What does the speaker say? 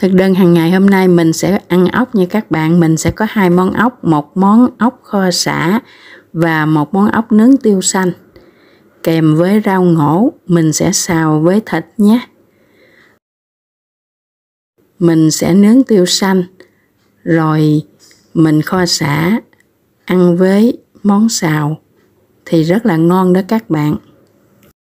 Thực đơn hàng ngày hôm nay mình sẽ ăn ốc nha các bạn. Mình sẽ có hai món ốc, một món ốc kho sả và một món ốc nướng tiêu xanh. Kèm với rau ngổ, mình sẽ xào với thịt nhé. Mình sẽ nướng tiêu xanh, rồi mình kho sả ăn với món xào thì rất là ngon đó các bạn.